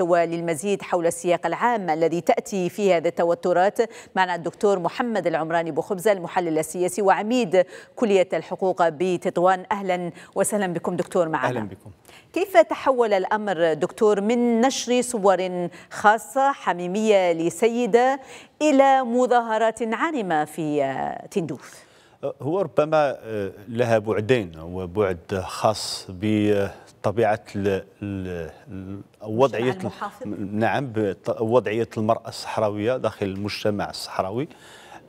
وللمزيد حول السياق العام الذي تأتي فيه هذه التوترات معنا الدكتور محمد العمراني بخبزة المحلل السياسي وعميد كلية الحقوق بتطوان أهلا وسهلا بكم دكتور معنا أهلا بكم كيف تحول الأمر دكتور من نشر صور خاصة حميمية لسيدة إلى مظاهرات عارمة في تندوف؟ أه، هو ربما أه، لها بعدين وبعد خاص ب طبيعه وضعيه نعم وضعيه المراه الصحراويه داخل المجتمع الصحراوي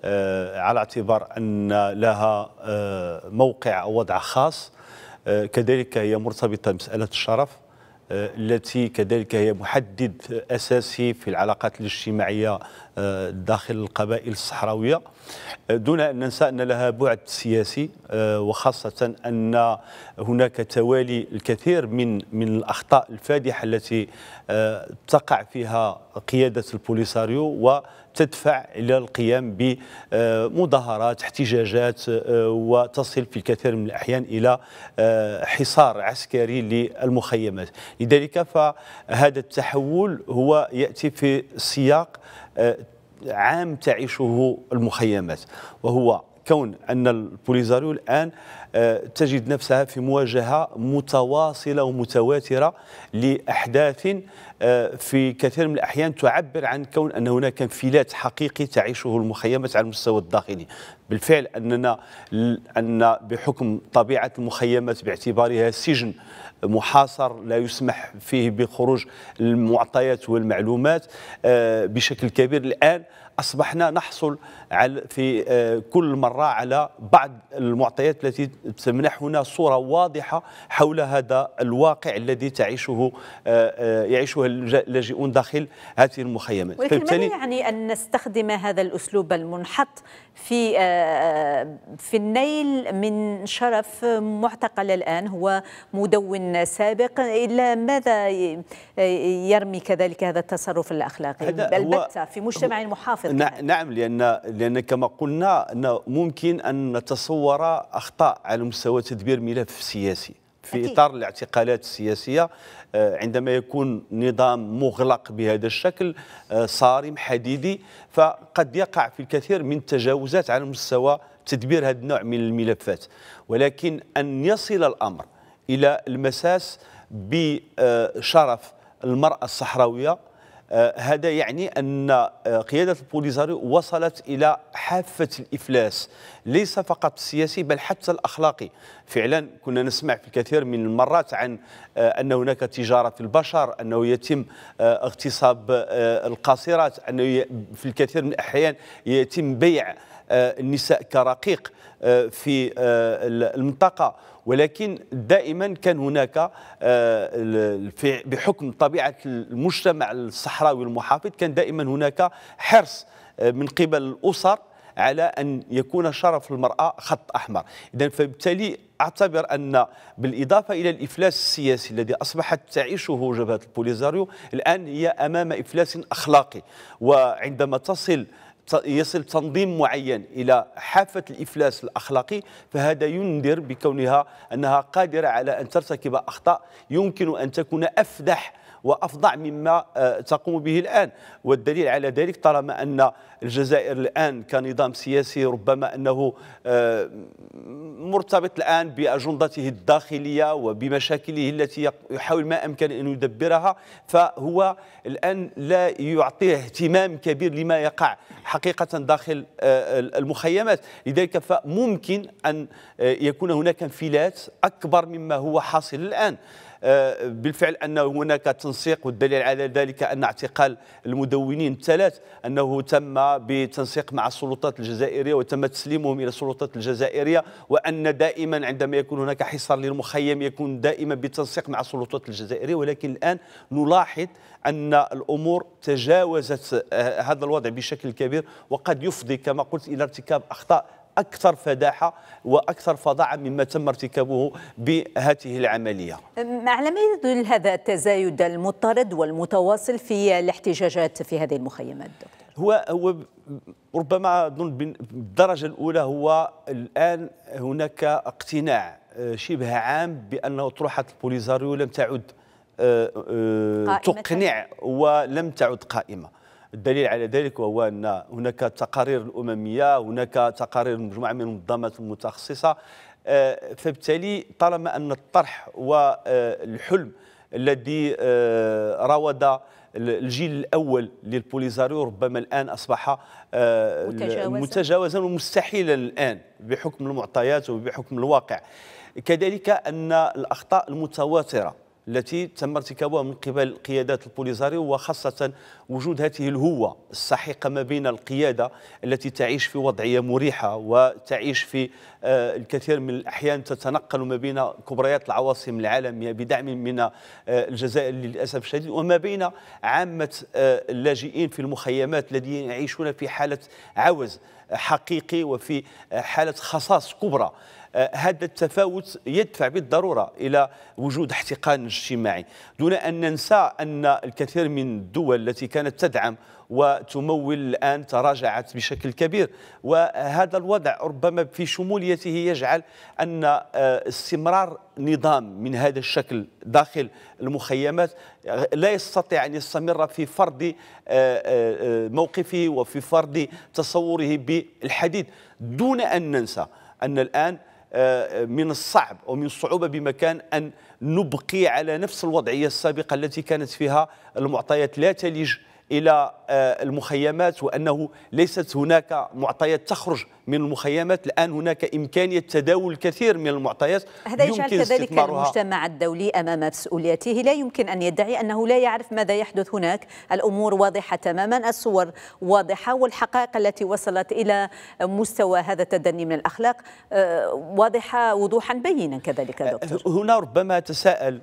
آه، على اعتبار ان لها آه، موقع او وضع خاص آه، كذلك هي مرتبطه بمساله الشرف التي كذلك هي محدد اساسي في العلاقات الاجتماعيه آه، داخل القبائل الصحراوية آه، دون أن ننسى أن لها بعد سياسي آه، وخاصة أن هناك توالي الكثير من من الأخطاء الفادحة التي تقع فيها قيادة البوليساريو و تدفع الى القيام بمظاهرات احتجاجات وتصل في الكثير من الاحيان الى حصار عسكري للمخيمات لذلك فهذا التحول هو ياتي في سياق عام تعيشه المخيمات وهو كون ان البوليزاريو الان آه، تجد نفسها في مواجهه متواصله ومتواتره لاحداث آه، في كثير من الاحيان تعبر عن كون ان هناك انفلات حقيقي تعيشه المخيمات على المستوى الداخلي بالفعل أننا أن بحكم طبيعة المخيمات باعتبارها سجن محاصر لا يسمح فيه بخروج المعطيات والمعلومات آه، بشكل كبير الآن أصبحنا نحصل على في آه، كل مرة على بعض المعطيات التي تمنحنا صورة واضحة حول هذا الواقع الذي تعيشه آه، آه، يعيشه اللاجئون داخل هذه المخيمات ولكن ما يعني أن نستخدم هذا الأسلوب المنحط في في النيل من شرف معتقل الآن هو مدون سابق الى ماذا يرمي كذلك هذا التصرف الأخلاقي البتة في مجتمع محافظ في القتال نعم لان لان كما قلنا انه ممكن ان نتصور اخطاء على مستوى تدبير ملف سياسي في أكيد. اطار الاعتقالات السياسيه آه، عندما يكون نظام مغلق بهذا الشكل آه، صارم حديدي فقد يقع في الكثير من التجاوزات على مستوى تدبير هذا النوع من الملفات ولكن ان يصل الامر الى المساس بشرف المراه الصحراويه آه، هذا يعني أن آه، قيادة البوليزاريو وصلت إلى حافة الإفلاس ليس فقط السياسي بل حتى الأخلاقي فعلا كنا نسمع في الكثير من المرات عن آه، أن هناك تجارة في البشر أنه يتم اغتصاب القاصرات أنه في الكثير من الأحيان يتم بيع آه، النساء كرقيق آه، في آه، المنطقة ولكن دائما كان هناك بحكم طبيعة المجتمع الصحراوي المحافظ كان دائما هناك حرص من قبل الأسر على أن يكون شرف المرأة خط أحمر إذا فبالتالي أعتبر أن بالإضافة إلى الإفلاس السياسي الذي أصبحت تعيشه جبهة البوليزاريو الآن هي أمام إفلاس أخلاقي وعندما تصل يصل تنظيم معين الى حافه الافلاس الاخلاقي فهذا ينذر بكونها انها قادره على ان ترتكب اخطاء يمكن ان تكون افدح وأفظع مما آه، تقوم به الآن والدليل على ذلك طالما أن الجزائر الآن كنظام سياسي ربما أنه آه، مرتبط الآن بأجندته الداخلية وبمشاكله التي يحاول ما أمكن أن يدبرها فهو الآن لا يعطيه اهتمام كبير لما يقع حقيقة داخل آه، المخيمات لذلك فممكن أن يكون هناك انفلات أكبر مما هو حاصل الآن آه، بالفعل أن هناك تنسيق والدليل على ذلك أن اعتقال المدونين الثلاث أنه تم بتنسيق مع السلطات الجزائرية وتم تسليمهم إلى السلطات الجزائرية وأن دائما عندما يكون هناك حصار للمخيم يكون دائما بالتنسيق مع السلطات الجزائرية ولكن الآن نلاحظ أن الأمور تجاوزت آه، هذا الوضع بشكل كبير وقد يفضي كما قلت إلى ارتكاب أخطاء أكثر فداحة وأكثر فظاعة مما تم ارتكابه بهذه العملية على ما يدل هذا التزايد المضطرد والمتواصل في الاحتجاجات في هذه المخيمات دكتور هو هو ربما اظن بالدرجه الاولى هو الان هناك اقتناع آه، شبه عام بان اطروحه البوليزاريو لم تعد آه، آه، تقنع ولم تعد قائمه الدليل على ذلك وهو أن هناك تقارير الأممية هناك تقارير مجموعة من المنظمات المتخصصة آه، فبالتالي طالما أن الطرح والحلم آه، الذي آه، راود الجيل الاول للبوليزاريو ربما الان اصبح متجاوزا, متجاوزا ومستحيلا الان بحكم المعطيات وبحكم الواقع كذلك ان الاخطاء المتواتره التي تم ارتكابها من قبل قيادات البوليزاريو وخاصة وجود هذه الهوة السحيقة ما بين القيادة التي تعيش في وضعية مريحة وتعيش في آه، الكثير من الأحيان تتنقل ما بين كبريات العواصم العالمية بدعم من آه، الجزائر للأسف الشديد وما بين عامة آه، اللاجئين في المخيمات الذين يعيشون في حالة عوز حقيقي وفي حالة خصاص كبرى آه، هذا التفاوت يدفع بالضرورة إلى وجود احتقان اجتماعي دون أن ننسى أن الكثير من الدول التي كانت تدعم وتمول الآن تراجعت بشكل كبير وهذا الوضع ربما في شموليته يجعل أن آه، استمرار نظام من هذا الشكل داخل المخيمات آه، لا يستطيع أن يستمر في فرض موقفه وفي فرض تصوره بالحديد دون أن ننسى أن الآن آه، من الصعب ومن الصعوبة بمكان أن نبقي على نفس الوضعية السابقة التي كانت فيها المعطيات لا تلج الى آه، المخيمات وانه ليست هناك معطيات تخرج من المخيمات الان هناك امكانيه تداول الكثير من المعطيات هذا يجعل كذلك المجتمع الدولي امام مسؤوليته لا يمكن ان يدعي انه لا يعرف ماذا يحدث هناك الامور واضحه تماما الصور واضحه والحقائق التي وصلت الى مستوى هذا التدني من الاخلاق آه، واضحه وضوحا بينا كذلك آه، دكتور هنا ربما تساءل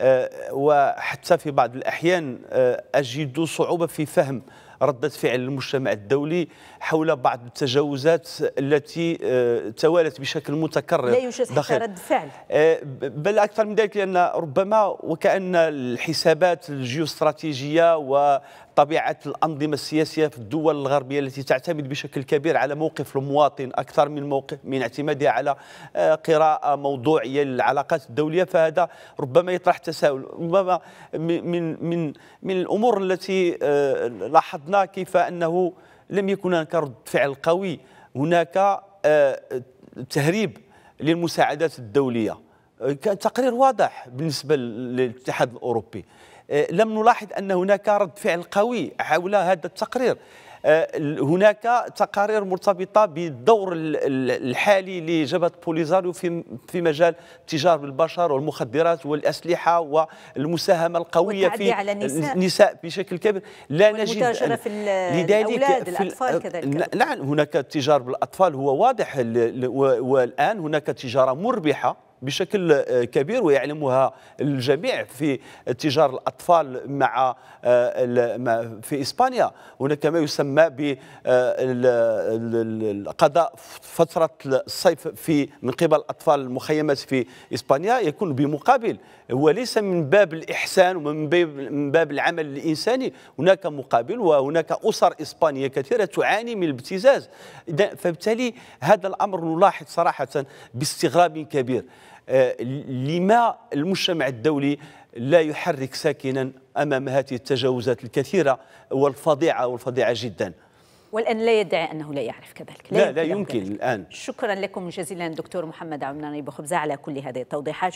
آه، وحتى في بعض الأحيان آه، أجد صعوبة في فهم ردة فعل المجتمع الدولي حول بعض التجاوزات التي آه، توالت بشكل متكرر لا يوجد حتى رد فعل آه، بل أكثر من ذلك لأن ربما وكأن الحسابات الجيوستراتيجية و طبيعه الانظمه السياسيه في الدول الغربيه التي تعتمد بشكل كبير على موقف المواطن اكثر من موقف من اعتمادها على آه، قراءه موضوعيه للعلاقات الدوليه فهذا ربما يطرح تساؤل ربما من من من الامور التي لاحظنا لاحظنا كيف أنه لم يكن هناك رد فعل قوي هناك آه، تهريب للمساعدات الدولية كان آه، تقرير واضح بالنسبة للاتحاد الأوروبي آه، لم نلاحظ أن هناك رد فعل قوي حول هذا التقرير آه، هناك تقارير مرتبطه بالدور الحالي لجبهه بوليزاريو في في مجال التجاره بالبشر والمخدرات والاسلحه والمساهمه القويه في على النساء. بشكل كبير لا نجد في لذلك في الاطفال كذلك نعم هناك التجاره بالاطفال هو واضح والان هناك تجاره مربحه بشكل كبير ويعلمها الجميع في تجار الأطفال مع آه، في إسبانيا هناك ما يسمى بقضاء آه، فترة الصيف في من قبل الأطفال المخيمات في إسبانيا يكون بمقابل هو ليس من باب الإحسان ومن باب, من باب العمل الإنساني هناك مقابل وهناك أسر إسبانية كثيرة تعاني من الابتزاز فبالتالي هذا الأمر نلاحظ صراحة باستغراب كبير لما المجتمع الدولي لا يحرك ساكنا امام هذه التجاوزات الكثيره والفظيعه والفظيعه جدا والان لا يدعي انه لا يعرف كذلك لا لا, لا يمكن كذلك. الان شكرا لكم جزيلا دكتور محمد عمنان بخبزه على كل هذه التوضيحات